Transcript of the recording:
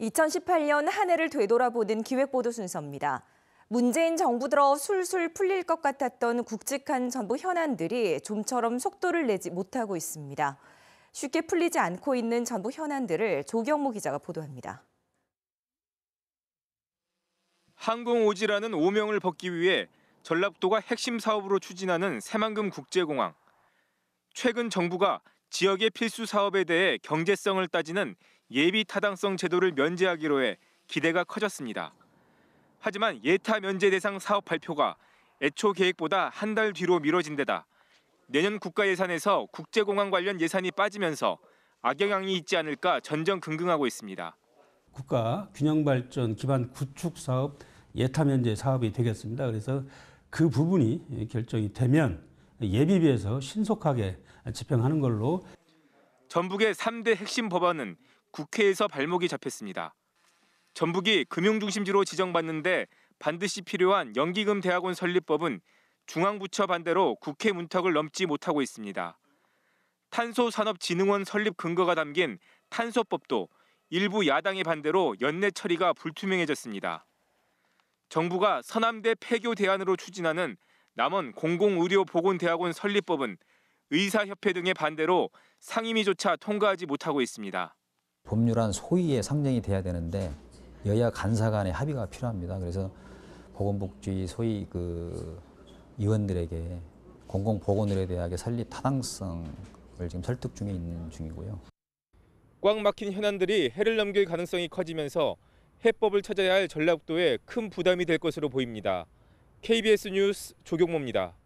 2018년 한 해를 되돌아보는 기획보도 순서입니다. 문재인 정부 들어 술술 풀릴 것 같았던 굵직한 정부 현안들이 좀처럼 속도를 내지 못하고 있습니다. 쉽게 풀리지 않고 있는 정부 현안들을 조경모 기자가 보도합니다. 항공 오지라는 오명을 벗기 위해 전라북도가 핵심 사업으로 추진하는 새만금 국제공항. 최근 정부가 지역의 필수 사업에 대해 경제성을 따지는 예비 타당성 제도를 면제하기로 해 기대가 커졌습니다. 하지만 예타 면제 대상 사업 발표가 애초 계획보다 한 달 뒤로 미뤄진 데다 내년 국가 예산에서 국제공항 관련 예산이 빠지면서 악영향이 있지 않을까 전전긍긍하고 있습니다. 국가 균형발전 기반 구축 사업 예타 면제 사업이 되겠습니다. 그래서 그 부분이 결정이 되면 예비비에서 신속하게 집행하는 걸로 전북의 3대 핵심 법안은 국회에서 발목이 잡혔습니다. 전북이 금융중심지로 지정받는데 반드시 필요한 연기금 대학원 설립법은 중앙부처 반대로 국회 문턱을 넘지 못하고 있습니다. 탄소산업진흥원 설립 근거가 담긴 탄소법도 일부 야당의 반대로 연내 처리가 불투명해졌습니다. 정부가 서남대 폐교 대안으로 추진하는 남원 공공의료보건대학원 설립법은 의사협회 등의 반대로 상임위조차 통과하지 못하고 있습니다. 법률안 소위의 상정이 돼야 되는데 여야 간사 간의 합의가 필요합니다. 그래서 보건복지 소위 그 의원들에게 공공보건의료 대학의 설립 타당성을 지금 설득 중에 있는 중이고요. 꽉 막힌 현안들이 해를 넘길 가능성이 커지면서 해법을 찾아야 할 전략도에 큰 부담이 될 것으로 보입니다. KBS 뉴스 조경모입니다.